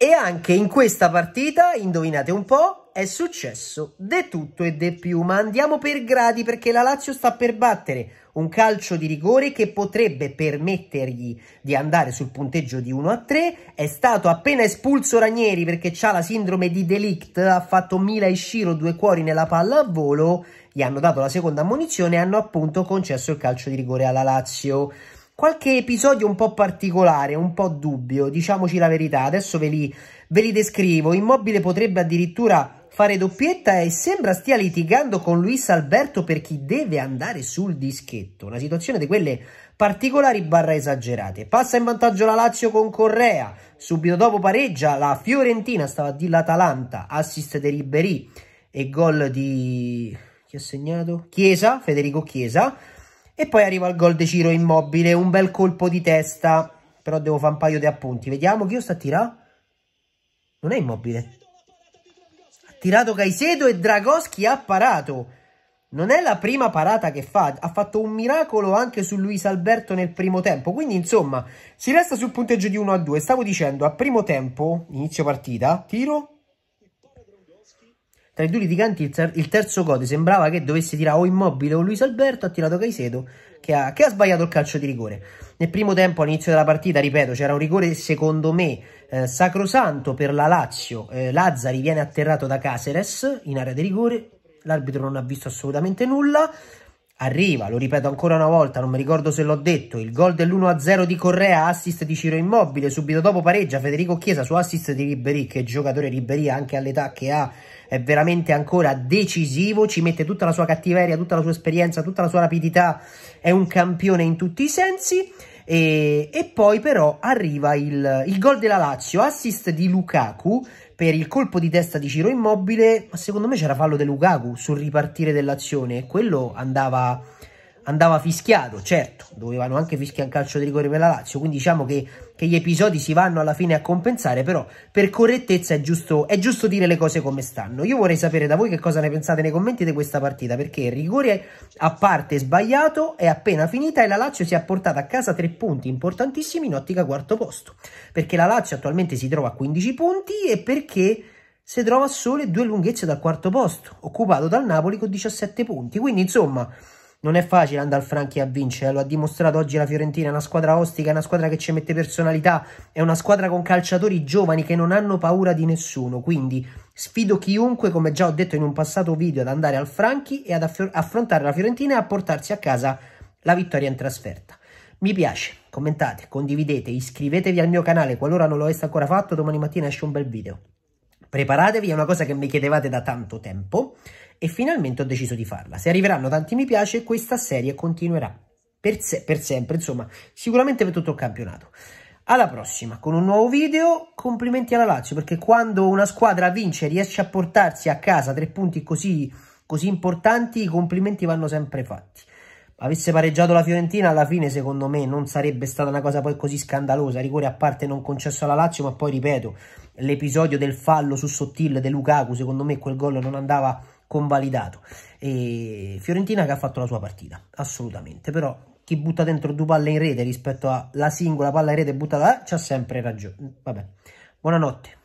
E anche in questa partita, indovinate un po', è successo de tutto e de più, ma andiamo per gradi perché la Lazio sta per battere un calcio di rigore che potrebbe permettergli di andare sul punteggio di 1 a 3, è stato appena espulso Ranieri perché ha la sindrome di delict, ha fatto Mila e Shiro due cuori nella palla a volo, gli hanno dato la seconda munizione e hanno appunto concesso il calcio di rigore alla Lazio qualche episodio un po' particolare, un po' dubbio, diciamoci la verità, adesso ve li, ve li descrivo. Immobile potrebbe addirittura fare doppietta e sembra stia litigando con Luis Alberto per chi deve andare sul dischetto. Una situazione di quelle particolari barra esagerate. Passa in vantaggio la Lazio con Correa, subito dopo pareggia la Fiorentina, stava di l'Atalanta, assist di Ribéry e gol di... chi ha segnato? Chiesa, Federico Chiesa e poi arriva il gol di Ciro Immobile, un bel colpo di testa. Però devo fare un paio di appunti. Vediamo chi io sta a tirare. Non è Immobile. Ha tirato Caicedo e Dragoschi ha parato. Non è la prima parata che fa, ha fatto un miracolo anche su Luis Alberto nel primo tempo, quindi insomma si resta sul punteggio di 1 2. Stavo dicendo, a primo tempo, inizio partita, tiro, tra i due litiganti il, terzo Code sembrava che dovesse tirare o oh, Immobile o oh, Luis Alberto, ha tirato Caicedo che ha, che ha sbagliato il calcio di rigore. Nel primo tempo all'inizio della partita, ripeto, c'era un rigore secondo me eh, sacrosanto per la Lazio. Eh, Lazzari viene atterrato da Caceres in area di rigore, l'arbitro non ha visto assolutamente nulla. Arriva, lo ripeto ancora una volta, non mi ricordo se l'ho detto, il gol dell'1-0 di Correa, assist di Ciro Immobile, subito dopo pareggia Federico Chiesa su assist di Ribéry, che giocatore Ribéry anche all'età che ha, è veramente ancora decisivo, ci mette tutta la sua cattiveria, tutta la sua esperienza, tutta la sua rapidità, è un campione in tutti i sensi. E, e poi però arriva il, il gol della Lazio, assist di Lukaku, per il colpo di testa di Ciro Immobile, ma secondo me c'era fallo di Lukaku sul ripartire dell'azione e quello andava andava fischiato, certo, dovevano anche fischiare un calcio di rigore per la Lazio, quindi diciamo che, che, gli episodi si vanno alla fine a compensare, però per correttezza è giusto, è giusto dire le cose come stanno. Io vorrei sapere da voi che cosa ne pensate nei commenti di questa partita, perché il rigore a parte sbagliato è appena finita e la Lazio si è portata a casa tre punti importantissimi in ottica quarto posto, perché la Lazio attualmente si trova a 15 punti e perché si trova a sole due lunghezze dal quarto posto, occupato dal Napoli con 17 punti, quindi insomma... Non è facile andare al Franchi a vincere, lo ha dimostrato oggi la Fiorentina, è una squadra ostica, è una squadra che ci mette personalità, è una squadra con calciatori giovani che non hanno paura di nessuno, quindi sfido chiunque, come già ho detto in un passato video, ad andare al Franchi e ad affrontare la Fiorentina e a portarsi a casa la vittoria in trasferta. Mi piace, commentate, condividete, iscrivetevi al mio canale qualora non lo aveste ancora fatto, domani mattina esce un bel video. Preparatevi, è una cosa che mi chiedevate da tanto tempo e finalmente ho deciso di farla. Se arriveranno tanti mi piace, questa serie continuerà per, se per sempre, insomma, sicuramente per tutto il campionato. Alla prossima con un nuovo video, complimenti alla Lazio perché quando una squadra vince e riesce a portarsi a casa tre punti così, così importanti, i complimenti vanno sempre fatti avesse pareggiato la Fiorentina alla fine secondo me non sarebbe stata una cosa poi così scandalosa, rigore a parte non concesso alla Lazio ma poi ripeto l'episodio del fallo su Sottil de Lukaku secondo me quel gol non andava convalidato e Fiorentina che ha fatto la sua partita assolutamente però chi butta dentro due palle in rete rispetto alla singola palla in rete buttata là c'ha sempre ragione vabbè buonanotte